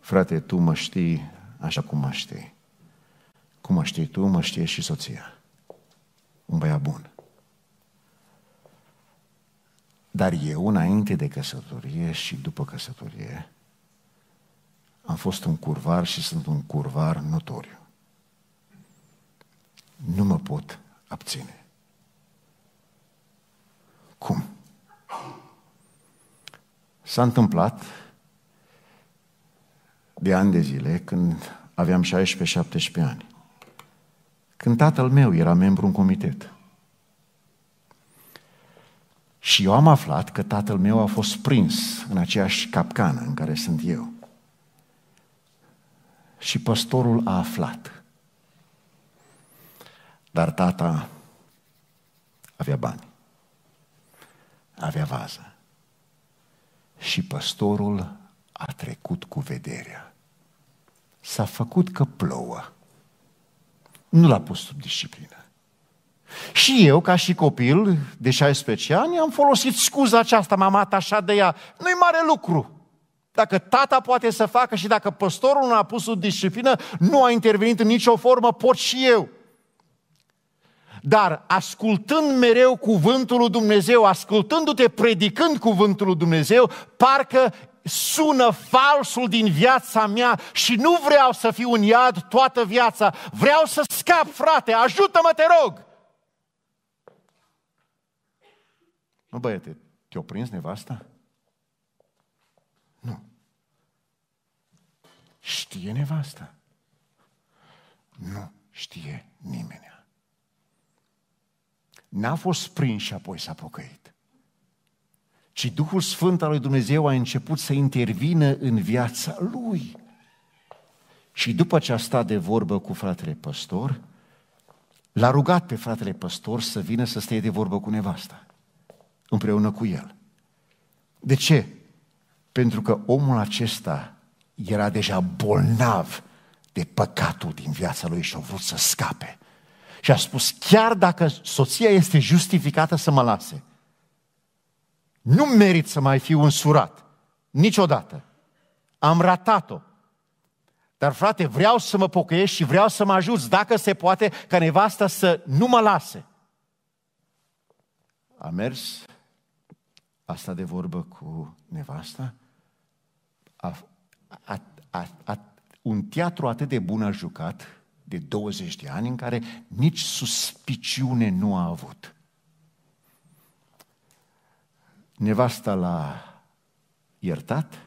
Frate, tu mă știi așa cum mă știi. Cum mă știi tu, mă știe și soția. Un băiat bun. Dar eu, înainte de căsătorie și după căsătorie, am fost un curvar și sunt un curvar notoriu. Nu mă pot abține. Cum? S-a întâmplat de ani de zile când aveam 16-17 ani când tatăl meu era membru în comitet. Și eu am aflat că tatăl meu a fost prins în aceeași capcană în care sunt eu. Și păstorul a aflat. Dar tata avea bani, avea vază. Și păstorul a trecut cu vederea. S-a făcut că plouă. Nu l-a pus sub disciplină. Și eu, ca și copil de 16 ani, am folosit scuza aceasta, m-am atașat de ea. Nu-i mare lucru. Dacă tata poate să facă și dacă păstorul nu a pus sub disciplină, nu a intervenit în nicio formă, pot și eu. Dar ascultând mereu cuvântul lui Dumnezeu, ascultându-te predicând cuvântul lui Dumnezeu, parcă sună falsul din viața mea și nu vreau să fiu un iad toată viața. Vreau să scap, frate, ajută-mă, te rog! Nu, băiete, te-o prins nevasta? Nu. Știe nevasta? Nu știe nimeni. N-a fost prins și apoi s-a pocăit ci Duhul Sfânt al lui Dumnezeu a început să intervină în viața lui. Și după ce a stat de vorbă cu fratele păstor, l-a rugat pe fratele păstor să vină să stea de vorbă cu nevasta, împreună cu el. De ce? Pentru că omul acesta era deja bolnav de păcatul din viața lui și a vrut să scape. Și a spus, chiar dacă soția este justificată să mă lase, nu merit să mai fiu însurat. Niciodată. Am ratat-o. Dar frate, vreau să mă pocăiesc și vreau să mă ajut, dacă se poate, ca nevasta să nu mă lase. A mers asta de vorbă cu nevasta. A, a, a, a, un teatru atât de bun a jucat de 20 de ani în care nici suspiciune nu a avut. Nevasta l-a iertat,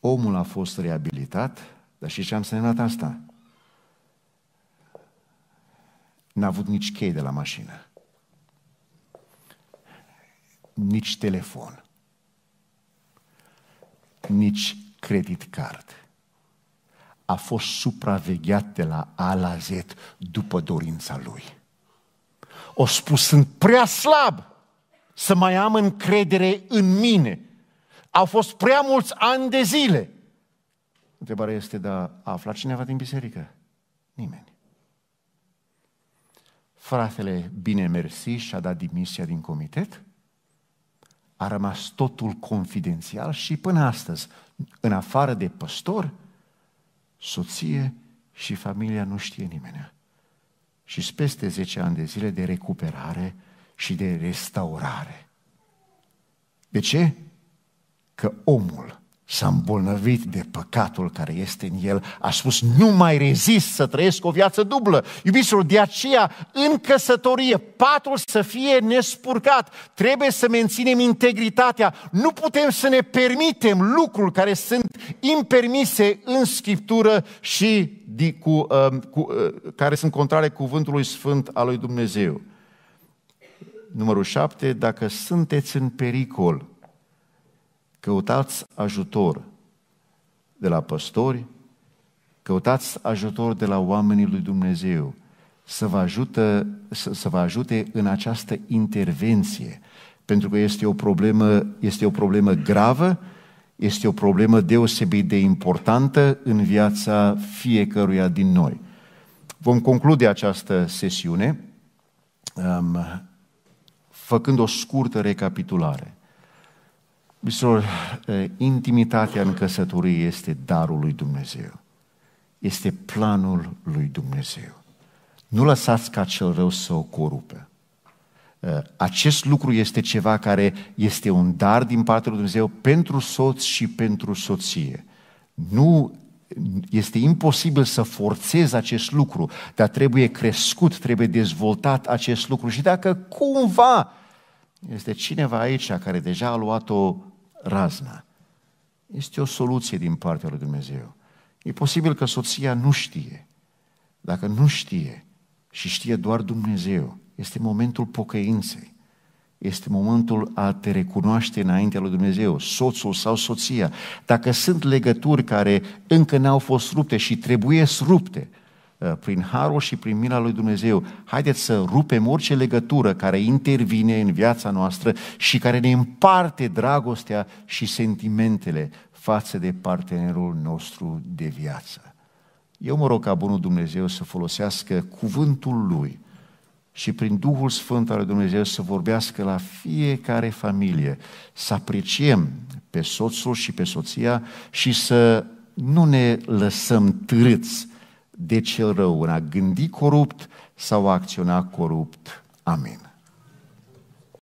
omul a fost reabilitat, dar și ce am semnat asta? N-a avut nici chei de la mașină, nici telefon, nici credit card. A fost supravegheat de la A la Z după dorința lui. O spus, sunt prea slab! să mai am încredere în mine. Au fost prea mulți ani de zile. Întrebarea este, dar a aflat cineva din biserică? Nimeni. Fratele bine mersi și-a dat dimisia din comitet, a rămas totul confidențial și până astăzi, în afară de păstor, soție și familia nu știe nimeni. Și peste 10 ani de zile de recuperare, și de restaurare. De ce? Că omul s-a îmbolnăvit de păcatul care este în el, a spus, nu mai rezist să trăiesc o viață dublă. Iubiților, de aceea, în căsătorie, patul să fie nespurcat, trebuie să menținem integritatea, nu putem să ne permitem lucruri care sunt impermise în Scriptură și cu, uh, cu, uh, care sunt contrare cuvântului sfânt al lui Dumnezeu numărul 7, dacă sunteți în pericol, căutați ajutor de la păstori, căutați ajutor de la oamenii lui Dumnezeu să vă, ajută, să, să vă ajute în această intervenție, pentru că este o, problemă, este o problemă gravă, este o problemă deosebit de importantă în viața fiecăruia din noi. Vom conclude această sesiune făcând o scurtă recapitulare. Bisor, eh, intimitatea în căsătorie este darul lui Dumnezeu. Este planul lui Dumnezeu. Nu lăsați ca cel rău să o corupe. Eh, acest lucru este ceva care este un dar din partea lui Dumnezeu pentru soț și pentru soție. Nu este imposibil să forțezi acest lucru, dar trebuie crescut, trebuie dezvoltat acest lucru. Și dacă cumva este cineva aici care deja a luat o razna, este o soluție din partea lui Dumnezeu. E posibil că soția nu știe. Dacă nu știe și știe doar Dumnezeu, este momentul pocăinței este momentul a te recunoaște înaintea lui Dumnezeu, soțul sau soția. Dacă sunt legături care încă n-au fost rupte și trebuie rupte uh, prin harul și prin mila lui Dumnezeu, haideți să rupem orice legătură care intervine în viața noastră și care ne împarte dragostea și sentimentele față de partenerul nostru de viață. Eu mă rog ca Bunul Dumnezeu să folosească cuvântul Lui și prin Duhul Sfânt al Dumnezeu să vorbească la fiecare familie, să apreciem pe soțul și pe soția și să nu ne lăsăm târâți de cel rău în a gândi corupt sau a acționa corupt. Amin.